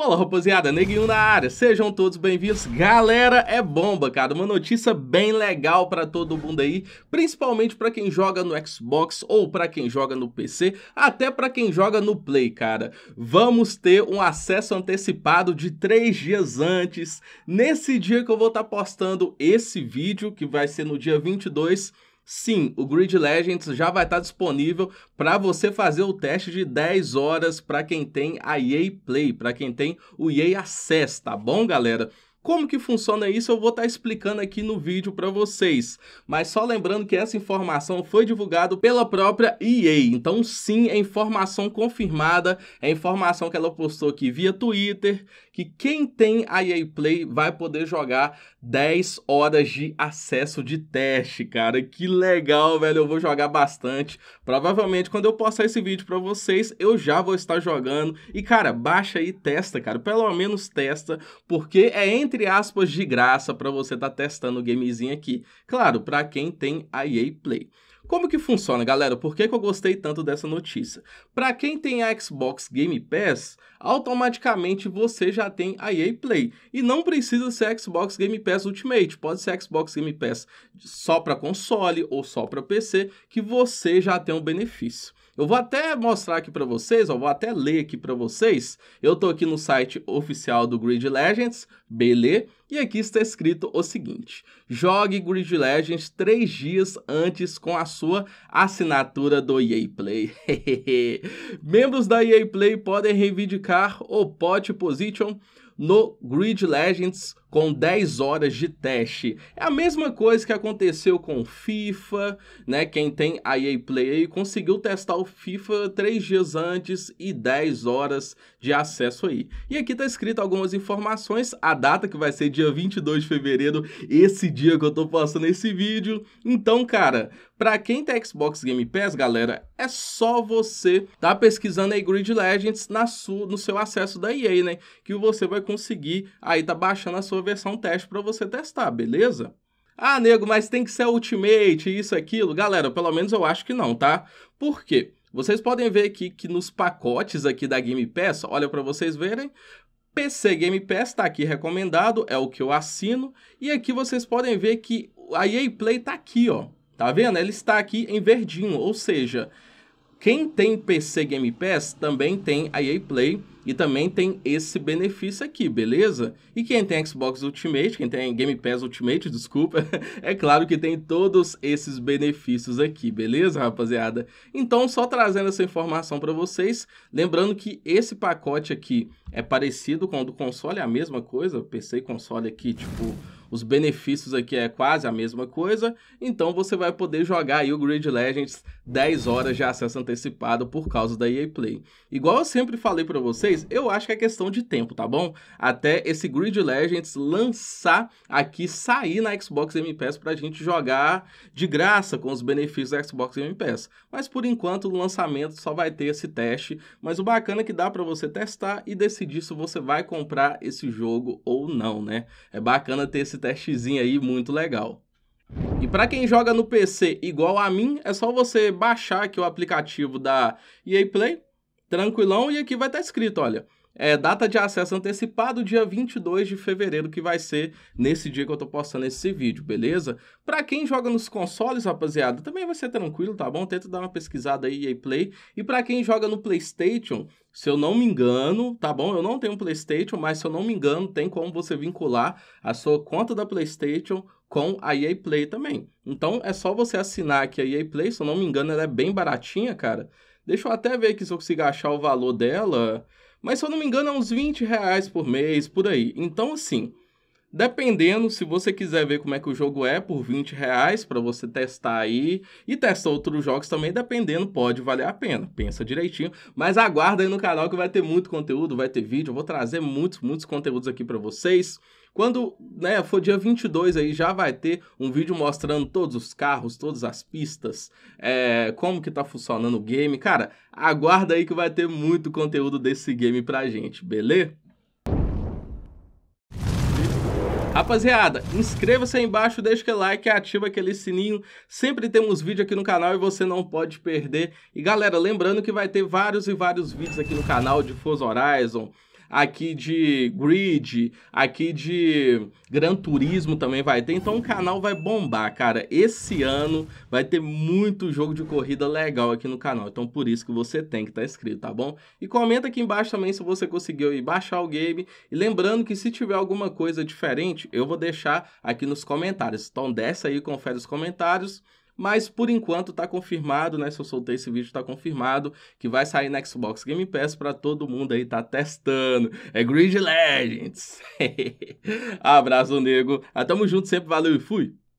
Fala rapaziada, Neguinho na área, sejam todos bem-vindos. Galera, é bomba, cara, uma notícia bem legal para todo mundo aí, principalmente para quem joga no Xbox ou para quem joga no PC, até para quem joga no Play, cara. Vamos ter um acesso antecipado de três dias antes, nesse dia que eu vou estar tá postando esse vídeo, que vai ser no dia 22 Sim, o Grid Legends já vai estar tá disponível para você fazer o teste de 10 horas para quem tem a EA Play, para quem tem o EA Access, tá bom, galera? Como que funciona isso eu vou estar tá explicando aqui no vídeo para vocês, mas só lembrando que essa informação foi divulgada pela própria EA, então sim, é informação confirmada, é informação que ela postou aqui via Twitter que quem tem a EA Play vai poder jogar 10 horas de acesso de teste, cara. Que legal, velho. Eu vou jogar bastante. Provavelmente quando eu postar esse vídeo para vocês, eu já vou estar jogando. E cara, baixa e testa, cara. Pelo menos testa, porque é entre aspas de graça para você estar tá testando o gamezinho aqui. Claro, para quem tem a EA Play. Como que funciona, galera? Por que, que eu gostei tanto dessa notícia? Para quem tem a Xbox Game Pass, automaticamente você já tem a EA Play. E não precisa ser Xbox Game Pass Ultimate, pode ser Xbox Game Pass só para console ou só para PC, que você já tem o um benefício. Eu vou até mostrar aqui para vocês, ó, vou até ler aqui para vocês. Eu estou aqui no site oficial do Grid Legends, belê, e aqui está escrito o seguinte. Jogue Grid Legends três dias antes com a sua assinatura do EA Play. Membros da EA Play podem reivindicar o Pot Position no Grid Legends com 10 horas de teste. É a mesma coisa que aconteceu com FIFA, né? Quem tem a EA Play conseguiu testar o FIFA 3 dias antes e 10 horas de acesso aí. E aqui tá escrito algumas informações, a data que vai ser dia 22 de fevereiro, esse dia que eu tô postando esse vídeo. Então, cara, para quem tem Xbox Game Pass, galera, é só você estar tá pesquisando aí Grid Legends na sua, no seu acesso da EA, né? Que você vai conseguir aí tá baixando a sua versão teste para você testar, beleza? Ah, nego, mas tem que ser Ultimate, isso, aquilo. Galera, pelo menos eu acho que não, tá? Por quê? Vocês podem ver aqui que nos pacotes aqui da Game Pass, olha para vocês verem, PC Game Pass tá aqui recomendado, é o que eu assino, e aqui vocês podem ver que a EA Play tá aqui, ó, Tá vendo? Ela está aqui em verdinho, ou seja, quem tem PC Game Pass também tem a EA Play e também tem esse benefício aqui, beleza? E quem tem Xbox Ultimate, quem tem Game Pass Ultimate, desculpa, é claro que tem todos esses benefícios aqui, beleza, rapaziada? Então, só trazendo essa informação para vocês, lembrando que esse pacote aqui é parecido com o do console, é a mesma coisa, PC e console aqui, tipo os benefícios aqui é quase a mesma coisa, então você vai poder jogar aí o Grid Legends 10 horas de acesso antecipado por causa da EA Play. Igual eu sempre falei para vocês, eu acho que é questão de tempo, tá bom? Até esse Grid Legends lançar aqui, sair na Xbox Game Pass pra gente jogar de graça com os benefícios da Xbox Game Pass. Mas por enquanto o lançamento só vai ter esse teste, mas o bacana é que dá para você testar e decidir se você vai comprar esse jogo ou não, né? É bacana ter esse testezinho aí muito legal. E para quem joga no PC igual a mim, é só você baixar aqui o aplicativo da EA Play, tranquilão, e aqui vai estar tá escrito, olha, é, data de acesso antecipado, dia 22 de fevereiro, que vai ser nesse dia que eu tô postando esse vídeo, beleza? Pra quem joga nos consoles, rapaziada, também vai ser tranquilo, tá bom? Tenta dar uma pesquisada aí, EA Play. E pra quem joga no PlayStation, se eu não me engano, tá bom? Eu não tenho PlayStation, mas se eu não me engano, tem como você vincular a sua conta da PlayStation com a EA Play também. Então é só você assinar aqui a EA Play, se eu não me engano, ela é bem baratinha, cara. Deixa eu até ver aqui se eu consigo achar o valor dela. Mas se eu não me engano, é uns 20 reais por mês, por aí. Então, assim, Dependendo, se você quiser ver como é que o jogo é, por 20 reais para você testar aí e testar outros jogos também, dependendo, pode valer a pena. Pensa direitinho, mas aguarda aí no canal que vai ter muito conteúdo, vai ter vídeo, eu vou trazer muitos, muitos conteúdos aqui para vocês. Quando né, for dia 22 aí, já vai ter um vídeo mostrando todos os carros, todas as pistas, é, como que tá funcionando o game. Cara, aguarda aí que vai ter muito conteúdo desse game pra gente, beleza? Rapaziada, inscreva-se aí embaixo, deixa aquele like, ativa aquele sininho. Sempre temos vídeo aqui no canal e você não pode perder. E galera, lembrando que vai ter vários e vários vídeos aqui no canal de Forza Horizon, aqui de grid, aqui de Gran Turismo também vai ter. Então o canal vai bombar, cara. Esse ano vai ter muito jogo de corrida legal aqui no canal. Então por isso que você tem que estar tá inscrito, tá bom? E comenta aqui embaixo também se você conseguiu baixar o game. E lembrando que se tiver alguma coisa diferente, eu vou deixar aqui nos comentários. Então desce aí, confere os comentários mas por enquanto está confirmado, né? Se eu soltei esse vídeo, está confirmado que vai sair na Xbox Game Pass para todo mundo aí tá testando. É Grid Legends! Abraço, nego. Ah, tamo junto sempre, valeu e fui!